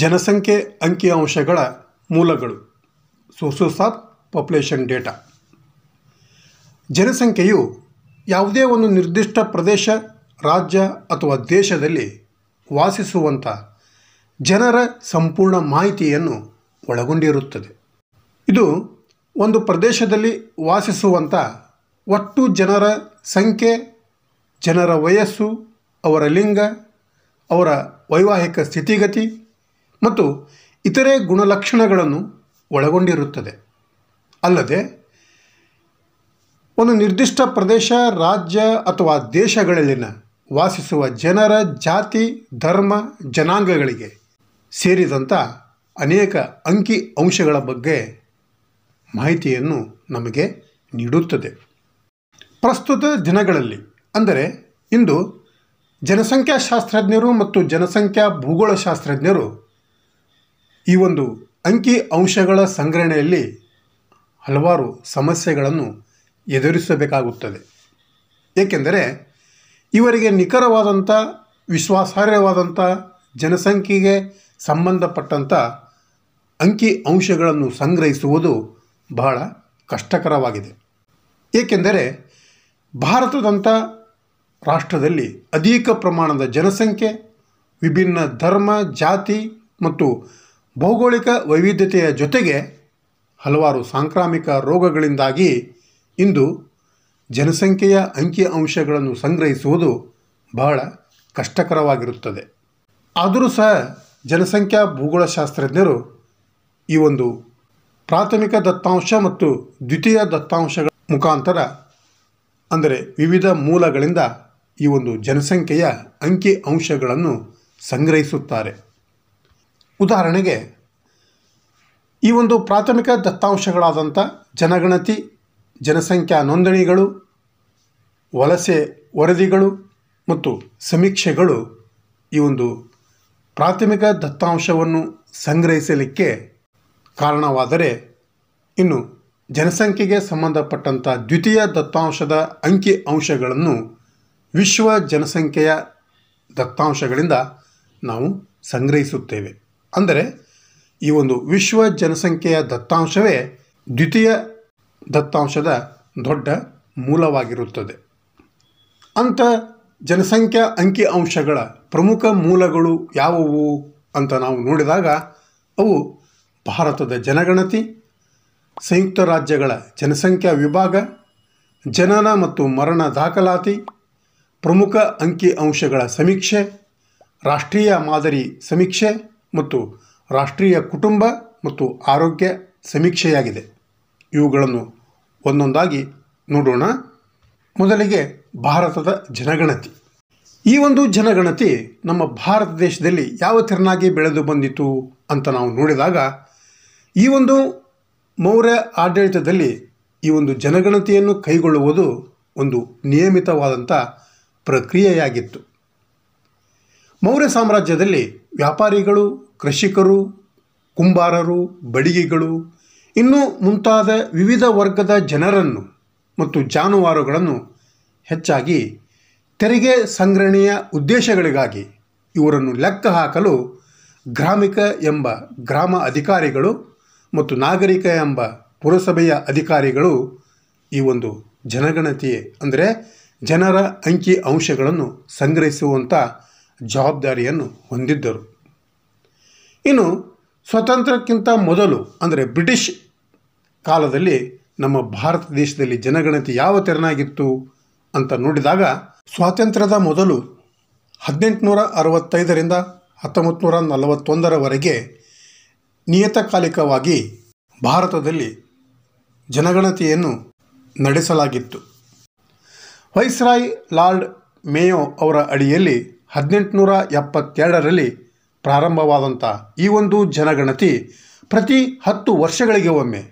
ಜನಸಂಖ್ಯೆ ಅಂಕಿಅಂಶಗಳ ಮೂಲಗಳು ಸೋರ್ಸಸ್ ಆಫ್ ಪಾಪ್ಯುಲೇಷನ್ ಡೇಟಾ ಜನಸಂಖ್ಯೆಯು ಯಾವುದೇ ಒಂದು ನಿರ್ದಿಷ್ಟ ಪ್ರದೇಶ ರಾಜ್ಯ ಅಥವಾ ದೇಶದಲ್ಲಿ ವಾಸಿಸುವಂಥ ಜನರ ಸಂಪೂರ್ಣ ಮಾಹಿತಿಯನ್ನು ಒಳಗೊಂಡಿರುತ್ತದೆ ಇದು ಒಂದು ಪ್ರದೇಶದಲ್ಲಿ ವಾಸಿಸುವಂಥ ಒಟ್ಟು ಜನರ ಸಂಖ್ಯೆ ಜನರ ವಯಸ್ಸು ಅವರ ಲಿಂಗ ಅವರ ವೈವಾಹಿಕ ಸ್ಥಿತಿಗತಿ ಮತ್ತು ಇತರೆ ಗುಣಲಕ್ಷಣಗಳನ್ನು ಒಳಗೊಂಡಿರುತ್ತದೆ ಅಲ್ಲದೆ ಒಂದು ನಿರ್ದಿಷ್ಟ ಪ್ರದೇಶ ರಾಜ್ಯ ಅಥವಾ ದೇಶಗಳಲ್ಲಿನ ವಾಸಿಸುವ ಜನರ ಜಾತಿ ಧರ್ಮ ಜನಾಂಗಗಳಿಗೆ ಸೇರಿದಂಥ ಅನೇಕ ಅಂಕಿ ಅಂಶಗಳ ಬಗ್ಗೆ ಮಾಹಿತಿಯನ್ನು ನಮಗೆ ನೀಡುತ್ತದೆ ಪ್ರಸ್ತುತ ದಿನಗಳಲ್ಲಿ ಅಂದರೆ ಇಂದು ಜನಸಂಖ್ಯಾಶಾಸ್ತ್ರಜ್ಞರು ಮತ್ತು ಜನಸಂಖ್ಯಾ ಭೂಗೋಳಶಾಸ್ತ್ರಜ್ಞರು ಈ ಒಂದು ಅಂಕಿ ಅಂಶಗಳ ಸಂಗ್ರಹಣೆಯಲ್ಲಿ ಹಲವಾರು ಸಮಸ್ಯೆಗಳನ್ನು ಎದುರಿಸಬೇಕಾಗುತ್ತದೆ ಏಕೆಂದರೆ ಇವರಿಗೆ ನಿಖರವಾದಂಥ ವಿಶ್ವಾಸಾರ್ಹವಾದಂಥ ಜನಸಂಖ್ಯೆಗೆ ಸಂಬಂಧಪಟ್ಟಂಥ ಅಂಕಿ ಅಂಶಗಳನ್ನು ಸಂಗ್ರಹಿಸುವುದು ಬಹಳ ಕಷ್ಟಕರವಾಗಿದೆ ಏಕೆಂದರೆ ಭಾರತದಂಥ ರಾಷ್ಟ್ರದಲ್ಲಿ ಅಧಿಕ ಪ್ರಮಾಣದ ಜನಸಂಖ್ಯೆ ವಿಭಿನ್ನ ಧರ್ಮ ಜಾತಿ ಮತ್ತು ಭೌಗೋಳಿಕ ವೈವಿಧ್ಯತೆಯ ಜೊತೆಗೆ ಹಲವಾರು ಸಾಂಕ್ರಾಮಿಕ ರೋಗಗಳಿಂದಾಗಿ ಇಂದು ಜನಸಂಖ್ಯೆಯ ಅಂಶಗಳನ್ನು ಸಂಗ್ರಹಿಸುವುದು ಬಹಳ ಕಷ್ಟಕರವಾಗಿರುತ್ತದೆ ಆದರೂ ಸಹ ಜನಸಂಖ್ಯಾ ಭೂಗೋಳಶಾಸ್ತ್ರಜ್ಞರು ಈ ಒಂದು ಪ್ರಾಥಮಿಕ ದತ್ತಾಂಶ ಮತ್ತು ದ್ವಿತೀಯ ದತ್ತಾಂಶಗಳ ಮುಖಾಂತರ ಅಂದರೆ ವಿವಿಧ ಮೂಲಗಳಿಂದ ಈ ಒಂದು ಜನಸಂಖ್ಯೆಯ ಅಂಕಿ ಅಂಶಗಳನ್ನು ಸಂಗ್ರಹಿಸುತ್ತಾರೆ ಉದಾಹರಣೆಗೆ ಈ ಒಂದು ಪ್ರಾಥಮಿಕ ದತ್ತಾಂಶಗಳಾದಂಥ ಜನಗಣತಿ ಜನಸಂಖ್ಯಾ ನೋಂದಣಿಗಳು ವಲಸೆ ವರದಿಗಳು ಮತ್ತು ಸಮೀಕ್ಷೆಗಳು ಈ ಒಂದು ಪ್ರಾಥಮಿಕ ದತ್ತಾಂಶವನ್ನು ಸಂಗ್ರಹಿಸಲಿಕ್ಕೆ ಕಾರಣವಾದರೆ ಇನ್ನು ಜನಸಂಖ್ಯೆಗೆ ಸಂಬಂಧಪಟ್ಟಂಥ ದ್ವಿತೀಯ ದತ್ತಾಂಶದ ಅಂಕಿ ಅಂಶಗಳನ್ನು ವಿಶ್ವ ಜನಸಂಖ್ಯೆಯ ದತ್ತಾಂಶಗಳಿಂದ ನಾವು ಸಂಗ್ರಹಿಸುತ್ತೇವೆ ಅಂದರೆ ಈ ಒಂದು ವಿಶ್ವ ಜನಸಂಖ್ಯೆಯ ದತ್ತಾಂಶವೇ ದ್ವಿತೀಯ ದತ್ತಾಂಶದ ದೊಡ್ಡ ಮೂಲವಾಗಿರುತ್ತದೆ ಅಂಥ ಜನಸಂಖ್ಯಾ ಅಂಕಿ ಅಂಶಗಳ ಪ್ರಮುಖ ಮೂಲಗಳು ಯಾವುವು ಅಂತ ನಾವು ನೋಡಿದಾಗ ಅವು ಭಾರತದ ಜನಗಣತಿ ಸಂಯುಕ್ತ ರಾಜ್ಯಗಳ ಜನಸಂಖ್ಯಾ ವಿಭಾಗ ಜನನ ಮತ್ತು ಮರಣ ದಾಖಲಾತಿ ಪ್ರಮುಖ ಅಂಕಿ ಅಂಶಗಳ ಸಮೀಕ್ಷೆ ರಾಷ್ಟ್ರೀಯ ಮಾದರಿ ಸಮೀಕ್ಷೆ ಮತ್ತು ರಾಷ್ಟ್ರೀಯ ಕುಟುಂಬ ಮತ್ತು ಆರೋಗ್ಯ ಸಮೀಕ್ಷೆಯಾಗಿದೆ ಇವುಗಳನ್ನು ಒಂದೊಂದಾಗಿ ನೋಡೋಣ ಮೊದಲಿಗೆ ಭಾರತದ ಜನಗಣತಿ ಈ ಒಂದು ಜನಗಣತಿ ನಮ್ಮ ಭಾರತ ದೇಶದಲ್ಲಿ ಯಾವ ತೆರನಾಗಿ ಬೆಳೆದು ಬಂದಿತು ಅಂತ ನಾವು ನೋಡಿದಾಗ ಈ ಒಂದು ಮೌರ್ಯ ಆಡಳಿತದಲ್ಲಿ ಈ ಒಂದು ಜನಗಣತಿಯನ್ನು ಕೈಗೊಳ್ಳುವುದು ಒಂದು ನಿಯಮಿತವಾದಂಥ ಪ್ರಕ್ರಿಯೆಯಾಗಿತ್ತು ಮೌರ್ಯ ಸಾಮ್ರಾಜ್ಯದಲ್ಲಿ ವ್ಯಾಪಾರಿಗಳು ಕೃಷಿಕರು ಕುಂಬಾರರು ಬಡಿಗೆಗಳು ಇನ್ನೂ ಮುಂತಾದ ವಿವಿಧ ವರ್ಗದ ಜನರನ್ನು ಮತ್ತು ಜಾನುವಾರುಗಳನ್ನು ಹೆಚ್ಚಾಗಿ ತೆರಿಗೆ ಸಂಗ್ರಹಣೆಯ ಉದ್ದೇಶಗಳಿಗಾಗಿ ಇವರನ್ನು ಲೆಕ್ಕ ಹಾಕಲು ಗ್ರಾಮಿಕ ಎಂಬ ಗ್ರಾಮ ಅಧಿಕಾರಿಗಳು ಮತ್ತು ನಾಗರಿಕ ಎಂಬ ಪುರಸಭೆಯ ಅಧಿಕಾರಿಗಳು ಈ ಒಂದು ಜನಗಣತಿಯೇ ಅಂದರೆ ಜನರ ಅಂಕಿ ಅಂಶಗಳನ್ನು ಸಂಗ್ರಹಿಸುವಂಥ ಜವಾಬ್ದಾರಿಯನ್ನು ಹೊಂದಿದ್ದರು ಇನ್ನು ಸ್ವತಂತ್ರಕ್ಕಿಂತ ಮೊದಲು ಅಂದರೆ ಬ್ರಿಟಿಷ್ ಕಾಲದಲ್ಲಿ ನಮ್ಮ ಭಾರತ ದೇಶದಲ್ಲಿ ಜನಗಣತಿ ಯಾವ ತೆರನಾಗಿತ್ತು ಅಂತ ನೋಡಿದಾಗ ಸ್ವಾತಂತ್ರ್ಯದ ಮೊದಲು ಹದಿನೆಂಟುನೂರ ಅರವತ್ತೈದರಿಂದ ಹತ್ತೊಂಬತ್ತು ನಲವತ್ತೊಂದರವರೆಗೆ ನಿಯತಕಾಲಿಕವಾಗಿ ಭಾರತದಲ್ಲಿ ಜನಗಣತಿಯನ್ನು ನಡೆಸಲಾಗಿತ್ತು ವೈಸ್ರಾಯ್ ಲಾರ್ಡ್ ಮೇಯೋ ಅವರ ಅಡಿಯಲ್ಲಿ ಹದಿನೆಂಟುನೂರ ಎಪ್ಪತ್ತೆರಡರಲ್ಲಿ ಪ್ರಾರಂಭವಾದಂಥ ಈ ಒಂದು ಜನಗಣತಿ ಪ್ರತಿ ಹತ್ತು ವರ್ಷಗಳಿಗೆ ಒಮ್ಮೆ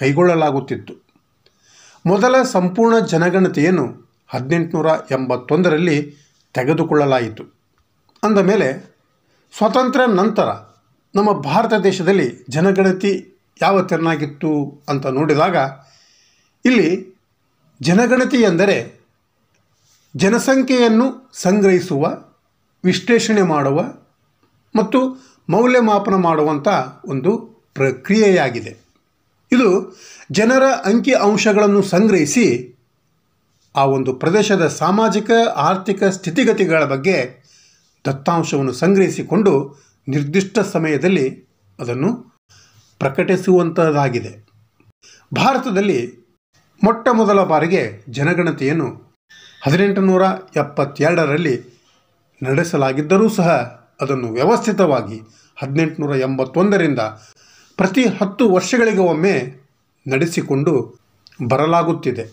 ಕೈಗೊಳ್ಳಲಾಗುತ್ತಿತ್ತು ಮೊದಲ ಸಂಪೂರ್ಣ ಜನಗಣತಿಯನ್ನು ಹದಿನೆಂಟುನೂರ ಎಂಬತ್ತೊಂದರಲ್ಲಿ ತೆಗೆದುಕೊಳ್ಳಲಾಯಿತು ಅಂದ ಮೇಲೆ ಸ್ವತಂತ್ರ ನಂತರ ನಮ್ಮ ಭಾರತ ದೇಶದಲ್ಲಿ ಜನಗಣತಿ ಯಾವ ತೆರನಾಗಿತ್ತು ಅಂತ ನೋಡಿದಾಗ ಇಲ್ಲಿ ಜನಗಣತಿ ಎಂದರೆ ಜನಸಂಖ್ಯೆಯನ್ನು ಸಂಗ್ರಹಿಸುವ ವಿಶ್ಲೇಷಣೆ ಮಾಡುವ ಮತ್ತು ಮೌಲ್ಯಮಾಪನ ಮಾಡುವಂಥ ಒಂದು ಪ್ರಕ್ರಿಯೆಯಾಗಿದೆ ಇದು ಜನರ ಅಂಕಿ ಅಂಶಗಳನ್ನು ಸಂಗ್ರಹಿಸಿ ಆ ಒಂದು ಪ್ರದೇಶದ ಸಾಮಾಜಿಕ ಆರ್ಥಿಕ ಸ್ಥಿತಿಗತಿಗಳ ಬಗ್ಗೆ ದತ್ತಾಂಶವನ್ನು ಸಂಗ್ರಹಿಸಿಕೊಂಡು ನಿರ್ದಿಷ್ಟ ಸಮಯದಲ್ಲಿ ಅದನ್ನು ಪ್ರಕಟಿಸುವಂಥದ್ದಾಗಿದೆ ಭಾರತದಲ್ಲಿ ಮೊಟ್ಟ ಮೊದಲ ಬಾರಿಗೆ ಜನಗಣತಿಯನ್ನು ಹದಿನೆಂಟು ನೂರ ಎಪ್ಪತ್ತೆರಡರಲ್ಲಿ ನಡೆಸಲಾಗಿದ್ದರೂ ಸಹ ಅದನ್ನು ವ್ಯವಸ್ಥಿತವಾಗಿ ಹದಿನೆಂಟುನೂರ ಎಂಬತ್ತೊಂದರಿಂದ ಪ್ರತಿ ಹತ್ತು ವರ್ಷಗಳಿಗೆ ಒಮ್ಮೆ ನಡೆಸಿಕೊಂಡು ಬರಲಾಗುತ್ತಿದೆ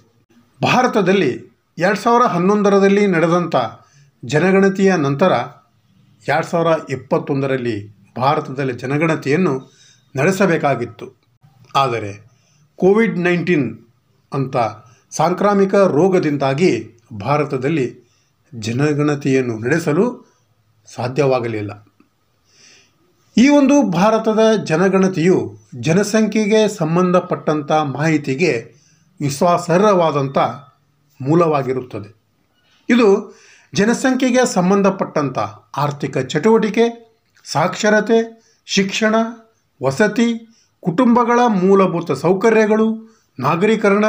ಭಾರತದಲ್ಲಿ ಎರಡು ಸಾವಿರ ಹನ್ನೊಂದರಲ್ಲಿ ನಡೆದಂಥ ಜನಗಣತಿಯ ನಂತರ ಎರಡು ಸಾವಿರ ಇಪ್ಪತ್ತೊಂದರಲ್ಲಿ ಭಾರತದಲ್ಲಿ ಜನಗಣತಿಯನ್ನು ನಡೆಸಬೇಕಾಗಿತ್ತು ಆದರೆ ಕೋವಿಡ್ ನೈನ್ಟೀನ್ ಅಂತ ಸಾಂಕ್ರಾಮಿಕ ರೋಗದಿಂದಾಗಿ ಭಾರತದಲ್ಲಿ ಜನಗಣತಿಯನ್ನು ನಡೆಸಲು ಸಾಧ್ಯವಾಗಲಿಲ್ಲ ಈ ಒಂದು ಭಾರತದ ಜನಗಣತಿಯು ಜನಸಂಖ್ಯೆಗೆ ಸಂಬಂಧಪಟ್ಟಂಥ ಮಾಹಿತಿಗೆ ವಿಶ್ವಾಸಾರ್ಹವಾದಂಥ ಮೂಲವಾಗಿರುತ್ತದೆ ಇದು ಜನಸಂಖ್ಯೆಗೆ ಸಂಬಂಧಪಟ್ಟಂಥ ಆರ್ಥಿಕ ಚಟುವಟಿಕೆ ಸಾಕ್ಷರತೆ ಶಿಕ್ಷಣ ವಸತಿ ಕುಟುಂಬಗಳ ಮೂಲಭೂತ ಸೌಕರ್ಯಗಳು ನಾಗರೀಕರಣ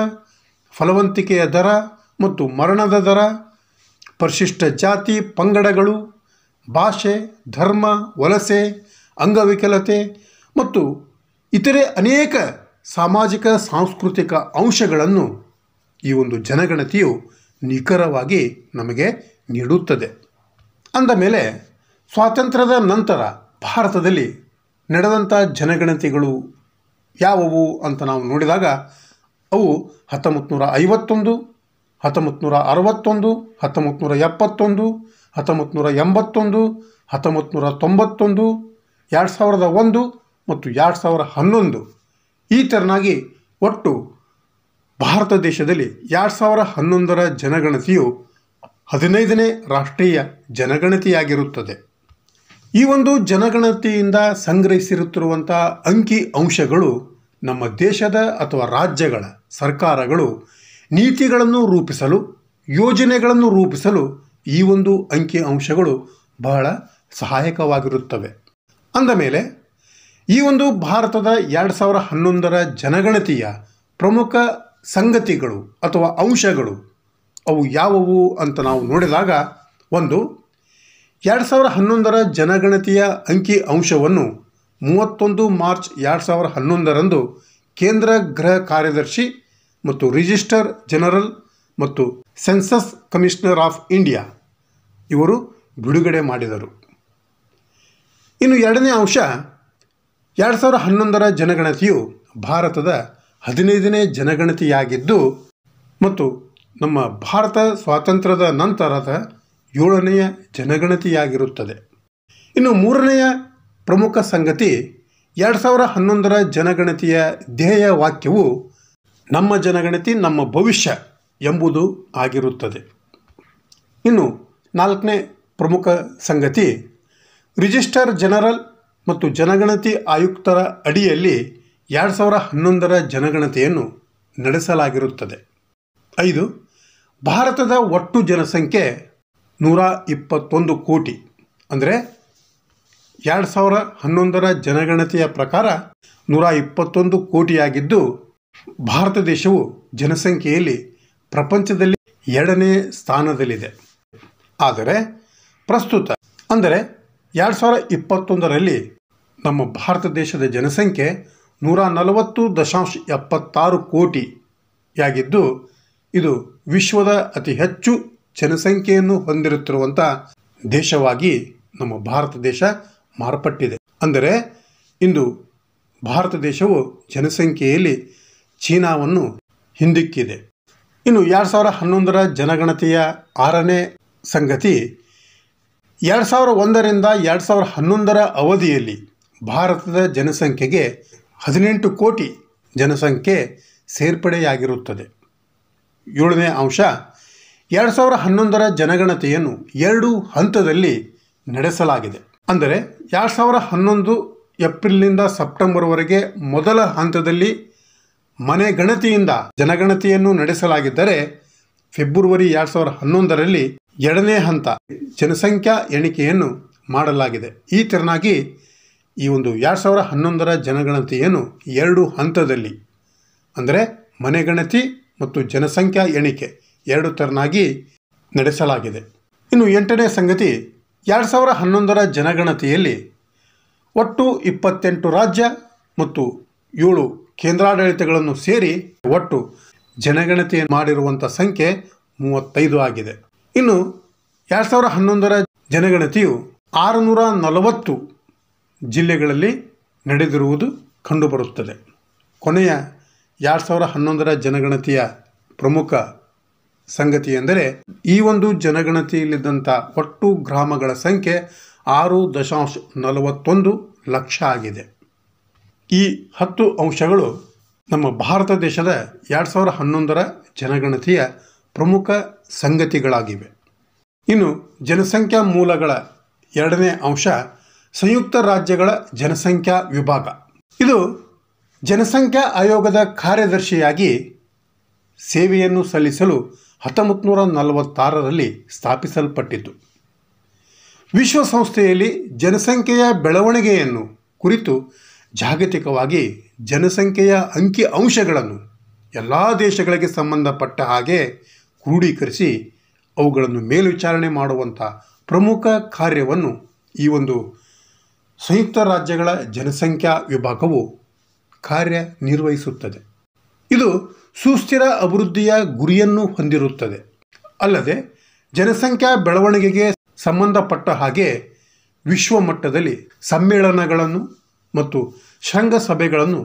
ಫಲವಂತಿಕೆಯ ದರ ಮತ್ತು ಮರಣದ ದರ ಪರಿಶಿಷ್ಟ ಜಾತಿ ಪಂಗಡಗಳು ಭಾಷೆ ಧರ್ಮ ವಲಸೆ ಅಂಗವಿಕಲತೆ ಮತ್ತು ಇತರೆ ಅನೇಕ ಸಾಮಾಜಿಕ ಸಾಂಸ್ಕೃತಿಕ ಅಂಶಗಳನ್ನು ಈ ಒಂದು ಜನಗಣತಿಯು ನಿಖರವಾಗಿ ನಮಗೆ ನೀಡುತ್ತದೆ ಅಂದ ಮೇಲೆ ಸ್ವಾತಂತ್ರ್ಯದ ನಂತರ ಭಾರತದಲ್ಲಿ ನಡೆದಂಥ ಜನಗಣತಿಗಳು ಯಾವುವು ಅಂತ ನಾವು ನೋಡಿದಾಗ ಅವು ಹತ್ತೊಂಬತ್ತು ನೂರ ಐವತ್ತೊಂದು ಹತ್ತೊಂಬತ್ತು ನೂರ ಅರವತ್ತೊಂದು ಹತ್ತೊಂಬತ್ತು ನೂರ ಎಪ್ಪತ್ತೊಂದು ಹತ್ತೊಂಬತ್ತು ನೂರ ಎಂಬತ್ತೊಂದು ಹತ್ತೊಂಬತ್ತು ನೂರ ತೊಂಬತ್ತೊಂದು ಎರಡು ಸಾವಿರದ ಒಂದು ಮತ್ತು ಎರಡು ಸಾವಿರ ಹನ್ನೊಂದು ಈ ಥರನಾಗಿ ಒಟ್ಟು ಭಾರತ ದೇಶದಲ್ಲಿ ಎರಡು ಸಾವಿರ ಹನ್ನೊಂದರ ಜನಗಣತಿಯು ಹದಿನೈದನೇ ರಾಷ್ಟ್ರೀಯ ಜನಗಣತಿಯಾಗಿರುತ್ತದೆ ಈ ಒಂದು ಜನಗಣತಿಯಿಂದ ಸಂಗ್ರಹಿಸಿರುತ್ತಿರುವಂಥ ಅಂಕಿ ಅಂಶಗಳು ನಮ್ಮ ದೇಶದ ಅಥವಾ ರಾಜ್ಯಗಳ ಸರ್ಕಾರಗಳು ನೀತಿಗಳನ್ನು ರೂಪಿಸಲು ಯೋಜನೆಗಳನ್ನು ರೂಪಿಸಲು ಈ ಒಂದು ಅಂಕಿ ಅಂಶಗಳು ಬಹಳ ಸಹಾಯಕವಾಗಿರುತ್ತವೆ ಅಂದಮೇಲೆ ಈ ಒಂದು ಭಾರತದ ಎರಡು ಸಾವಿರ ಹನ್ನೊಂದರ ಜನಗಣತಿಯ ಪ್ರಮುಖ ಸಂಗತಿಗಳು ಅಥವಾ ಅಂಶಗಳು ಅವು ಯಾವುವು ಅಂತ ನಾವು ನೋಡಿದಾಗ ಒಂದು ಎರಡು ಸಾವಿರ ಹನ್ನೊಂದರ ಜನಗಣತಿಯ ಅಂಕಿ ಅಂಶವನ್ನು ಮೂವತ್ತೊಂದು ಮಾರ್ಚ್ ಎರಡು ಸಾವಿರ ಹನ್ನೊಂದರಂದು ಕೇಂದ್ರ ಗೃಹ ಕಾರ್ಯದರ್ಶಿ ಮತ್ತು ರಿಜಿಸ್ಟರ್ ಜನರಲ್ ಮತ್ತು ಸೆನ್ಸಸ್ ಕಮಿಷನರ್ ಆಫ್ ಇಂಡಿಯಾ ಇವರು ಬಿಡುಗಡೆ ಮಾಡಿದರು ಇನ್ನು ಎರಡನೇ ಅಂಶ ಎರಡು ಸಾವಿರದ ಹನ್ನೊಂದರ ಜನಗಣತಿಯು ಭಾರತದ ಹದಿನೈದನೇ ಜನಗಣತಿಯಾಗಿದ್ದು ಮತ್ತು ನಮ್ಮ ಭಾರತ ಸ್ವಾತಂತ್ರ್ಯದ ನಂತರದ ಏಳನೆಯ ಜನಗಣತಿಯಾಗಿರುತ್ತದೆ ಇನ್ನು ಮೂರನೆಯ ಪ್ರಮುಖ ಸಂಗತಿ ಎರಡು ಸಾವಿರ ಹನ್ನೊಂದರ ಜನಗಣತಿಯ ಧ್ಯೇಯ ವಾಕ್ಯವು ನಮ್ಮ ಜನಗಣತಿ ನಮ್ಮ ಭವಿಷ್ಯ ಎಂಬುದು ಆಗಿರುತ್ತದೆ ಇನ್ನು ನಾಲ್ಕನೇ ಪ್ರಮುಖ ಸಂಗತಿ ರಿಜಿಸ್ಟರ್ ಜನರಲ್ ಮತ್ತು ಜನಗಣತಿ ಆಯುಕ್ತರ ಅಡಿಯಲ್ಲಿ ಎರಡು ಸಾವಿರ ಹನ್ನೊಂದರ ಜನಗಣತಿಯನ್ನು ನಡೆಸಲಾಗಿರುತ್ತದೆ ಐದು ಭಾರತದ ಒಟ್ಟು ಜನಸಂಖ್ಯೆ ನೂರ ಇಪ್ಪತ್ತೊಂದು ಕೋಟಿ ಅಂದರೆ ಎರಡು ಸಾವಿರ ಹನ್ನೊಂದರ ಜನಗಣತಿಯ ಪ್ರಕಾರ ನೂರ ಇಪ್ಪತ್ತೊಂದು ಕೋಟಿಯಾಗಿದ್ದು ಭಾರತ ದೇಶವು ಜನಸಂಖ್ಯೆಯಲ್ಲಿ ಪ್ರಪಂಚದಲ್ಲಿ ಎರಡನೇ ಸ್ಥಾನದಲ್ಲಿದೆ ಆದರೆ ಪ್ರಸ್ತುತ ಅಂದರೆ ಎರಡು ಸಾವಿರ ಇಪ್ಪತ್ತೊಂದರಲ್ಲಿ ನಮ್ಮ ಭಾರತ ದೇಶದ ಜನಸಂಖ್ಯೆ ನೂರ ನಲವತ್ತು ದಶಾಂಶ ಎಪ್ಪತ್ತಾರು ಕೋಟಿಯಾಗಿದ್ದು ಇದು ವಿಶ್ವದ ಅತಿ ಹೆಚ್ಚು ಜನಸಂಖ್ಯೆಯನ್ನು ಹೊಂದಿರುತ್ತಿರುವಂಥ ದೇಶವಾಗಿ ನಮ್ಮ ಭಾರತ ದೇಶ ಮಾರ್ಪಟ್ಟಿದೆ ಅಂದರೆ ಇಂದು ಭಾರತ ದೇಶವು ಜನಸಂಖ್ಯೆಯಲ್ಲಿ ಚೀನಾವನ್ನು ಹಿಂದಿಕ್ಕಿದೆ ಇನ್ನು ಎರಡು ಸಾವಿರ ಹನ್ನೊಂದರ ಜನಗಣತಿಯ ಆರನೇ ಸಂಗತಿ ಎರಡು ಸಾವಿರದ ಒಂದರಿಂದ ಎರಡು ಸಾವಿರ ಹನ್ನೊಂದರ ಅವಧಿಯಲ್ಲಿ ಭಾರತದ ಜನಸಂಖ್ಯೆಗೆ ಹದಿನೆಂಟು ಕೋಟಿ ಜನಸಂಖ್ಯೆ ಸೇರ್ಪಡೆಯಾಗಿರುತ್ತದೆ ಏಳನೇ ಅಂಶ ಎರಡು ಸಾವಿರ ಹನ್ನೊಂದರ ಜನಗಣತಿಯನ್ನು ಎರಡು ಹಂತದಲ್ಲಿ ನಡೆಸಲಾಗಿದೆ ಅಂದರೆ ಎರಡು ಸಾವಿರ ಹನ್ನೊಂದು ಏಪ್ರಿಲ್ನಿಂದ ಸೆಪ್ಟೆಂಬರ್ವರೆಗೆ ಮೊದಲ ಹಂತದಲ್ಲಿ ಮನೆ ಗಣತಿಯಿಂದ ಜನಗಣತಿಯನ್ನು ನಡೆಸಲಾಗಿದ್ದರೆ ಫೆಬ್ರವರಿ ಎರಡು ಸಾವಿರದ ಹನ್ನೊಂದರಲ್ಲಿ ಎರಡನೇ ಹಂತ ಜನಸಂಖ್ಯಾ ಎಣಿಕೆಯನ್ನು ಮಾಡಲಾಗಿದೆ ಈ ತೆರನಾಗಿ ಈ ಒಂದು ಎರಡು ಸಾವಿರ ಹನ್ನೊಂದರ ಜನಗಣತಿಯನ್ನು ಎರಡು ಹಂತದಲ್ಲಿ ಅಂದರೆ ಮನೆಗಣತಿ ಮತ್ತು ಜನಸಂಖ್ಯಾ ಎಣಿಕೆ ಎರಡು ತೆರನಾಗಿ ನಡೆಸಲಾಗಿದೆ ಇನ್ನು ಎಂಟನೇ ಸಂಗತಿ ಎರಡು ಸಾವಿರ ಹನ್ನೊಂದರ ಜನಗಣತಿಯಲ್ಲಿ ಒಟ್ಟು ಇಪ್ಪತ್ತೆಂಟು ರಾಜ್ಯ ಮತ್ತು ಏಳು ಕೇಂದ್ರಾಡಳಿತಗಳನ್ನು ಸೇರಿ ಒಟ್ಟು ಜನಗಣತಿ ಮಾಡಿರುವಂಥ ಸಂಖ್ಯೆ ಮೂವತ್ತೈದು ಆಗಿದೆ ಇನ್ನು ಎರಡು ಸಾವಿರ ಹನ್ನೊಂದರ ಜನಗಣತಿಯು ಆರುನೂರ ನಲವತ್ತು ಜಿಲ್ಲೆಗಳಲ್ಲಿ ನಡೆದಿರುವುದು ಕಂಡುಬರುತ್ತದೆ ಕೊನೆಯ ಎರಡು ಸಾವಿರ ಹನ್ನೊಂದರ ಜನಗಣತಿಯ ಪ್ರಮುಖ ಸಂಗತಿ ಎಂದರೆ ಈ ಒಂದು ಜನಗಣತಿಯಲ್ಲಿದ್ದಂಥ ಒಟ್ಟು ಗ್ರಾಮಗಳ ಸಂಖ್ಯೆ ಆರು ದಶಾಂಶ ನಲವತ್ತೊಂದು ಲಕ್ಷ ಆಗಿದೆ ಈ ಹತ್ತು ಅಂಶಗಳು ನಮ್ಮ ಭಾರತ ದೇಶದ ಎರಡು ಸಾವಿರ ಹನ್ನೊಂದರ ಜನಗಣತಿಯ ಪ್ರಮುಖ ಸಂಗತಿಗಳಾಗಿವೆ ಇನ್ನು ಜನಸಂಖ್ಯಾ ಮೂಲಗಳ ಎರಡನೇ ಅಂಶ ಸಂಯುಕ್ತ ರಾಜ್ಯಗಳ ಜನಸಂಖ್ಯಾ ವಿಭಾಗ ಇದು ಜನಸಂಖ್ಯಾ ಆಯೋಗದ ಕಾರ್ಯದರ್ಶಿಯಾಗಿ ಸೇವೆಯನ್ನು ಸಲ್ಲಿಸಲು ಹತ್ತೊಂಬತ್ತು ನೂರ ನಲವತ್ತಾರರಲ್ಲಿ ಸ್ಥಾಪಿಸಲ್ಪಟ್ಟಿತು ವಿಶ್ವಸಂಸ್ಥೆಯಲ್ಲಿ ಜನಸಂಖ್ಯೆಯ ಬೆಳವಣಿಗೆಯನ್ನು ಕುರಿತು ಜಾಗತಿಕವಾಗಿ ಜನಸಂಖ್ಯೆಯ ಅಂಕಿ ಅಂಶಗಳನ್ನು ಎಲ್ಲ ದೇಶಗಳಿಗೆ ಸಂಬಂಧಪಟ್ಟ ಹಾಗೆ ಕ್ರೋಢೀಕರಿಸಿ ಅವುಗಳನ್ನು ಮೇಲ್ವಿಚಾರಣೆ ಮಾಡುವಂಥ ಪ್ರಮುಖ ಕಾರ್ಯವನ್ನು ಈ ಒಂದು ಸಂಯುಕ್ತ ರಾಜ್ಯಗಳ ಜನಸಂಖ್ಯಾ ವಿಭಾಗವು ಕಾರ್ಯನಿರ್ವಹಿಸುತ್ತದೆ ಇದು ಸುಸ್ಥಿರ ಅಭಿವೃದ್ಧಿಯ ಗುರಿಯನ್ನು ಹೊಂದಿರುತ್ತದೆ ಅಲ್ಲದೆ ಜನಸಂಖ್ಯಾ ಬೆಳವಣಿಗೆಗೆ ಸಂಬಂಧಪಟ್ಟ ಹಾಗೆ ವಿಶ್ವಮಟ್ಟದಲ್ಲಿ ಸಮ್ಮೇಳನಗಳನ್ನು ಮತ್ತು ಶಂಘ ಸಭೆಗಳನ್ನು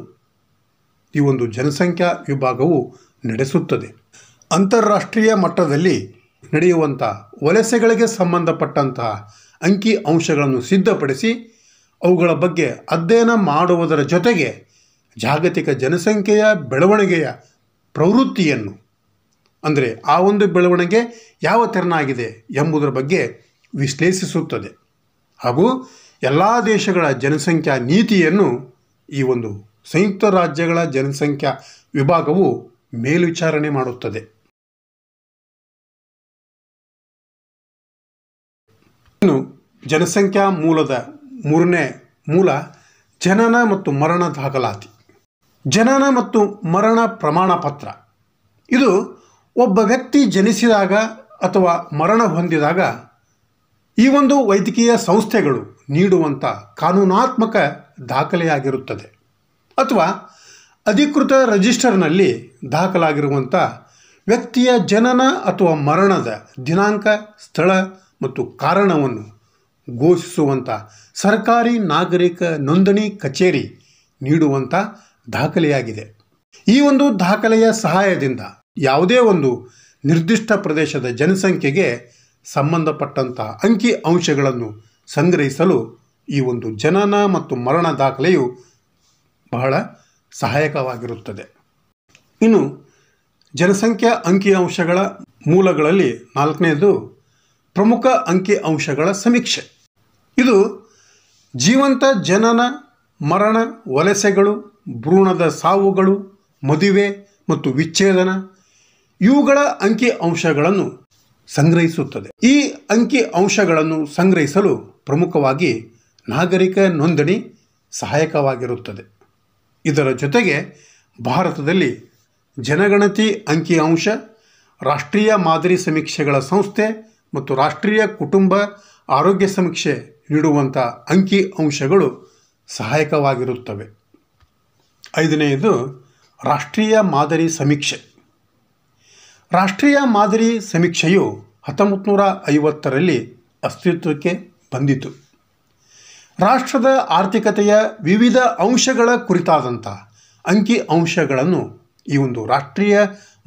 ಈ ಒಂದು ಜನಸಂಖ್ಯಾ ವಿಭಾಗವು ನಡೆಸುತ್ತದೆ ಅಂತಾರಾಷ್ಟ್ರೀಯ ಮಟ್ಟದಲ್ಲಿ ನಡೆಯುವಂಥ ವಲಸೆಗಳಿಗೆ ಸಂಬಂಧಪಟ್ಟಂತಹ ಅಂಕಿ ಅಂಶಗಳನ್ನು ಸಿದ್ಧಪಡಿಸಿ ಅವುಗಳ ಬಗ್ಗೆ ಅಧ್ಯಯನ ಮಾಡುವುದರ ಜೊತೆಗೆ ಜಾಗತಿಕ ಜನಸಂಖ್ಯೆಯ ಬೆಳವಣಿಗೆಯ ಪ್ರವೃತ್ತಿಯನ್ನು ಅಂದರೆ ಆ ಒಂದು ಬೆಳವಣಿಗೆ ಯಾವ ತೆರನಾಗಿದೆ ಎಂಬುದರ ಬಗ್ಗೆ ವಿಶ್ಲೇಷಿಸುತ್ತದೆ ಹಾಗೂ ಎಲ್ಲ ದೇಶಗಳ ಜನಸಂಖ್ಯಾ ನೀತಿಯನ್ನು ಈ ಒಂದು ಸಂಯುಕ್ತ ರಾಜ್ಯಗಳ ಜನಸಂಖ್ಯಾ ವಿಭಾಗವು ಮೇಲ್ವಿಚಾರಣೆ ಮಾಡುತ್ತದೆ ಇನ್ನು ಜನಸಂಖ್ಯಾ ಮೂಲದ ಮೂರನೇ ಮೂಲ ಜನನ ಮತ್ತು ಮರಣ ದಾಖಲಾತಿ ಜನನ ಮತ್ತು ಮರಣ ಪ್ರಮಾಣ ಪತ್ರ ಇದು ಒಬ್ಬ ವ್ಯಕ್ತಿ ಜನಿಸಿದಾಗ ಅಥವಾ ಮರಣ ಹೊಂದಿದಾಗ ಈ ಒಂದು ವೈದ್ಯಕೀಯ ಸಂಸ್ಥೆಗಳು ನೀಡುವಂಥ ಕಾನೂನಾತ್ಮಕ ದಾಖಲೆಯಾಗಿರುತ್ತದೆ ಅಥವಾ ಅಧಿಕೃತ ರಿಜಿಸ್ಟರ್ನಲ್ಲಿ ದಾಖಲಾಗಿರುವಂಥ ವ್ಯಕ್ತಿಯ ಜನನ ಅಥವಾ ಮರಣದ ದಿನಾಂಕ ಸ್ಥಳ ಮತ್ತು ಕಾರಣವನ್ನು ಘೋಷಿಸುವಂಥ ಸರ್ಕಾರಿ ನಾಗರಿಕ ನೋಂದಣಿ ಕಚೇರಿ ನೀಡುವಂಥ ದಾಖಲೆಯಾಗಿದೆ ಈ ಒಂದು ದಾಖಲೆಯ ಸಹಾಯದಿಂದ ಯಾವುದೇ ಒಂದು ನಿರ್ದಿಷ್ಟ ಪ್ರದೇಶದ ಜನಸಂಖ್ಯೆಗೆ ಸಂಬಂಧಪಟ್ಟಂಥ ಅಂಕಿ ಅಂಶಗಳನ್ನು ಸಂಗ್ರಹಿಸಲು ಈ ಒಂದು ಜನನ ಮತ್ತು ಮರಣ ದಾಖಲೆಯು ಬಹಳ ಸಹಾಯಕವಾಗಿರುತ್ತದೆ ಇನ್ನು ಜನಸಂಖ್ಯಾ ಅಂಕಿಅಂಶಗಳ ಮೂಲಗಳಲ್ಲಿ ನಾಲ್ಕನೇದು ಪ್ರಮುಖ ಅಂಕಿಅಂಶಗಳ ಸಮೀಕ್ಷೆ ಇದು ಜೀವಂತ ಜನನ ಮರಣ ವಲಸೆಗಳು ಭ್ರೂಣದ ಸಾವುಗಳು ಮದುವೆ ಮತ್ತು ವಿಚ್ಛೇದನ ಇವುಗಳ ಅಂಕಿ ಅಂಶಗಳನ್ನು ಸಂಗ್ರಹಿಸುತ್ತದೆ ಈ ಅಂಕಿ ಅಂಶಗಳನ್ನು ಸಂಗ್ರಹಿಸಲು ಪ್ರಮುಖವಾಗಿ ನಾಗರಿಕ ನೋಂದಣಿ ಸಹಾಯಕವಾಗಿರುತ್ತದೆ ಇದರ ಜೊತೆಗೆ ಭಾರತದಲ್ಲಿ ಜನಗಣತಿ ಅಂಕಿಅಂಶ ರಾಷ್ಟ್ರೀಯ ಮಾದರಿ ಸಮೀಕ್ಷೆಗಳ ಸಂಸ್ಥೆ ಮತ್ತು ರಾಷ್ಟ್ರೀಯ ಕುಟುಂಬ ಆರೋಗ್ಯ ಸಮೀಕ್ಷೆ ನೀಡುವಂಥ ಅಂಕಿ ಅಂಶಗಳು ಸಹಾಯಕವಾಗಿರುತ್ತವೆ ಐದನೆಯದು ರಾಷ್ಟ್ರೀಯ ಮಾದರಿ ಸಮೀಕ್ಷೆ ರಾಷ್ಟ್ರೀಯ ಮಾದರಿ ಸಮೀಕ್ಷೆಯು ಹತ್ತೊಂಬತ್ತು ನೂರ ಐವತ್ತರಲ್ಲಿ ಅಸ್ತಿತ್ವಕ್ಕೆ ಬಂದಿತು ರಾಷ್ಟ್ರದ ಆರ್ಥಿಕತೆಯ ವಿವಿಧ ಅಂಶಗಳ ಕುರಿತಾದಂಥ ಅಂಕಿ ಅಂಶಗಳನ್ನು ಈ ಒಂದು ರಾಷ್ಟ್ರೀಯ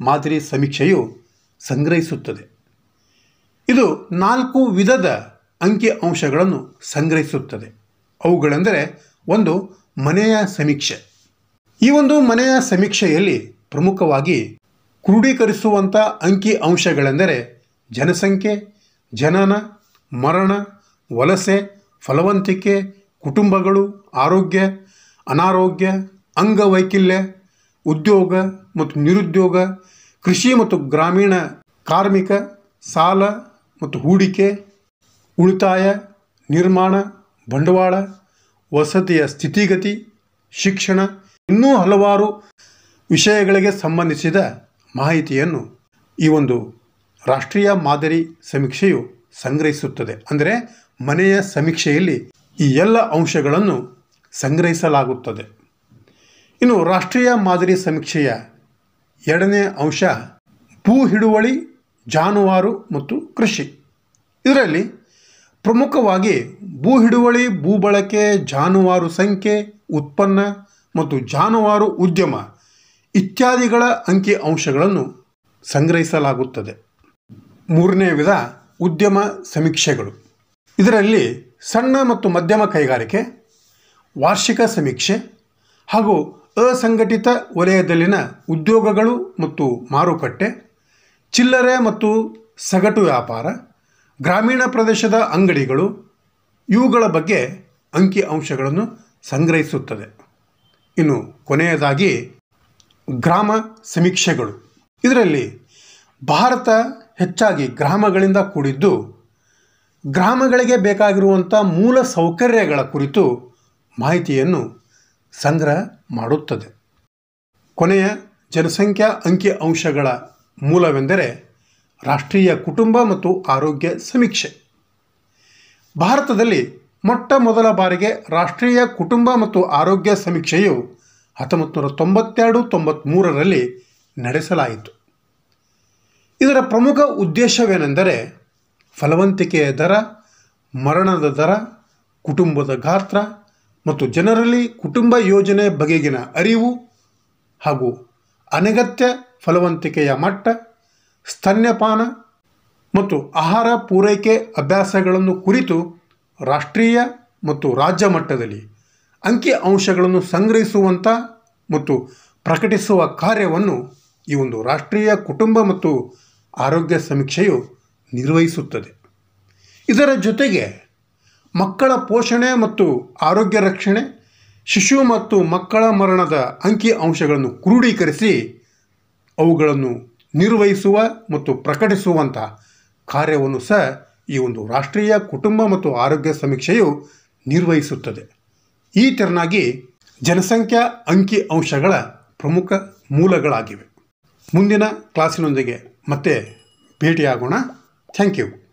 ಮಾದರಿ ಸಮೀಕ್ಷೆಯು ಸಂಗ್ರಹಿಸುತ್ತದೆ ಇದು ನಾಲ್ಕು ವಿಧದ ಅಂಕಿ ಅಂಶಗಳನ್ನು ಸಂಗ್ರಹಿಸುತ್ತದೆ ಅವುಗಳೆಂದರೆ ಒಂದು ಮನೆಯ ಸಮೀಕ್ಷೆ ಈ ಒಂದು ಮನೆಯ ಸಮೀಕ್ಷೆಯಲ್ಲಿ ಪ್ರಮುಖವಾಗಿ ಕ್ರೋಢೀಕರಿಸುವಂಥ ಅಂಕಿ ಅಂಶಗಳೆಂದರೆ ಜನಸಂಖ್ಯೆ ಜನನ ಮರಣ ವಲಸೆ ಫಲವಂತಿಕೆ ಕುಟುಂಬಗಳು ಆರೋಗ್ಯ ಅನಾರೋಗ್ಯ ಅಂಗವೈಕಲ್ಯ ಉದ್ಯೋಗ ಮತ್ತು ನಿರುದ್ಯೋಗ ಕೃಷಿ ಮತ್ತು ಗ್ರಾಮೀಣ ಕಾರ್ಮಿಕ ಸಾಲ ಮತ್ತು ಹೂಡಿಕೆ ಉಳಿತಾಯ ನಿರ್ಮಾಣ ಬಂಡವಾಳ ವಸತಿಯ ಸ್ಥಿತಿಗತಿ ಶಿಕ್ಷಣ ಇನ್ನೂ ಹಲವಾರು ವಿಷಯಗಳಿಗೆ ಸಂಬಂಧಿಸಿದ ಮಾಹಿತಿಯನ್ನು ಈ ಒಂದು ರಾಷ್ಟ್ರೀಯ ಮಾದರಿ ಸಮೀಕ್ಷೆಯು ಸಂಗ್ರಹಿಸುತ್ತದೆ ಅಂದರೆ ಮನೆಯ ಸಮೀಕ್ಷೆಯಲ್ಲಿ ಈ ಎಲ್ಲ ಅಂಶಗಳನ್ನು ಸಂಗ್ರಹಿಸಲಾಗುತ್ತದೆ ಇನ್ನು ರಾಷ್ಟ್ರೀಯ ಮಾದರಿ ಸಮೀಕ್ಷೆಯ ಎರಡನೇ ಅಂಶ ಭೂ ಹಿಡುವಳಿ ಜಾನುವಾರು ಮತ್ತು ಕೃಷಿ ಇದರಲ್ಲಿ ಪ್ರಮುಖವಾಗಿ ಭೂ ಹಿಡುವಳಿ ಭೂ ಬಳಕೆ ಜಾನುವಾರು ಸಂಖ್ಯೆ ಉತ್ಪನ್ನ ಮತ್ತು ಜಾನುವಾರು ಉದ್ಯಮ ಇತ್ಯಾದಿಗಳ ಅಂಕಿ ಅಂಶಗಳನ್ನು ಸಂಗ್ರಹಿಸಲಾಗುತ್ತದೆ ಮೂರನೇ ವಿಧ ಉದ್ಯಮ ಸಮೀಕ್ಷೆಗಳು ಇದರಲ್ಲಿ ಸಣ್ಣ ಮತ್ತು ಮಧ್ಯಮ ಕೈಗಾರಿಕೆ ವಾರ್ಷಿಕ ಸಮೀಕ್ಷೆ ಹಾಗೂ ಅಸಂಘಟಿತ ವಲಯದಲ್ಲಿನ ಉದ್ಯೋಗಗಳು ಮತ್ತು ಮಾರುಕಟ್ಟೆ ಚಿಲ್ಲರೆ ಮತ್ತು ಸಗಟು ವ್ಯಾಪಾರ ಗ್ರಾಮೀಣ ಪ್ರದೇಶದ ಅಂಗಡಿಗಳು ಇವುಗಳ ಬಗ್ಗೆ ಅಂಕಿ ಅಂಶಗಳನ್ನು ಸಂಗ್ರಹಿಸುತ್ತದೆ ಇನ್ನು ಕೊನೆಯದಾಗಿ ಗ್ರಾಮ ಸಮೀಕ್ಷೆಗಳು ಇದರಲ್ಲಿ ಭಾರತ ಹೆಚ್ಚಾಗಿ ಗ್ರಾಮಗಳಿಂದ ಕೂಡಿದ್ದು ಗ್ರಾಮಗಳಿಗೆ ಬೇಕಾಗಿರುವಂಥ ಮೂಲ ಸೌಕರ್ಯಗಳ ಕುರಿತು ಮಾಹಿತಿಯನ್ನು ಸಂಗ್ರಹ ಮಾಡುತ್ತದೆ ಕೊನೆಯ ಜನಸಂಖ್ಯಾ ಅಂಕಿ ಅಂಶಗಳ ಮೂಲವೆಂದರೆ ರಾಷ್ಟ್ರೀಯ ಕುಟುಂಬ ಮತ್ತು ಆರೋಗ್ಯ ಸಮೀಕ್ಷೆ ಭಾರತದಲ್ಲಿ ಮೊಟ್ಟ ಮೊದಲ ಬಾರಿಗೆ ರಾಷ್ಟ್ರೀಯ ಕುಟುಂಬ ಮತ್ತು ಆರೋಗ್ಯ ಸಮೀಕ್ಷೆಯು ಹತ್ತೊಂಬತ್ತು ನೂರ ತೊಂಬತ್ತೆರಡು ತೊಂಬತ್ತ್ಮೂರರಲ್ಲಿ ನಡೆಸಲಾಯಿತು ಇದರ ಪ್ರಮುಖ ಉದ್ದೇಶವೇನೆಂದರೆ ಫಲವಂತಿಕೆಯ ದರ ಮರಣದ ದರ ಕುಟುಂಬದ ಗಾತ್ರ ಮತ್ತು ಜನರಲ್ಲಿ ಕುಟುಂಬ ಯೋಜನೆ ಬಗೆಗಿನ ಅರಿವು ಹಾಗೂ ಅನಗತ್ಯ ಫಲವಂತಿಕೆಯ ಮಟ್ಟ ಸ್ತನ್ಯಪಾನ ಮತ್ತು ಆಹಾರ ಪೂರೈಕೆ ಅಭ್ಯಾಸಗಳನ್ನು ಕುರಿತು ರಾಷ್ಟ್ರೀಯ ಮತ್ತು ರಾಜ್ಯ ಮಟ್ಟದಲ್ಲಿ ಅಂಕಿ ಅಂಶಗಳನ್ನು ಸಂಗ್ರಹಿಸುವಂಥ ಮತ್ತು ಪ್ರಕಟಿಸುವ ಕಾರ್ಯವನ್ನು ಈ ಒಂದು ರಾಷ್ಟ್ರೀಯ ಕುಟುಂಬ ಮತ್ತು ಆರೋಗ್ಯ ಸಮೀಕ್ಷೆಯು ನಿರ್ವಹಿಸುತ್ತದೆ ಇದರ ಜೊತೆಗೆ ಮಕ್ಕಳ ಪೋಷಣೆ ಮತ್ತು ಆರೋಗ್ಯ ರಕ್ಷಣೆ ಶಿಶು ಮತ್ತು ಮಕ್ಕಳ ಮರಣದ ಅಂಕಿ ಅಂಶಗಳನ್ನು ಕ್ರೋಢೀಕರಿಸಿ ಅವುಗಳನ್ನು ನಿರ್ವಹಿಸುವ ಮತ್ತು ಪ್ರಕಟಿಸುವಂಥ ಕಾರ್ಯವನ್ನು ಸಹ ಈ ಒಂದು ರಾಷ್ಟ್ರೀಯ ಕುಟುಂಬ ಮತ್ತು ಆರೋಗ್ಯ ಸಮೀಕ್ಷೆಯು ನಿರ್ವಹಿಸುತ್ತದೆ ಈ ತೆರನಾಗಿ ಜನಸಂಖ್ಯಾ ಅಂಕಿ ಅಂಶಗಳ ಪ್ರಮುಖ ಮೂಲಗಳಾಗಿವೆ ಮುಂದಿನ ಕ್ಲಾಸಿನೊಂದಿಗೆ ಮತ್ತೆ ಭೇಟಿಯಾಗೋಣ Thank you.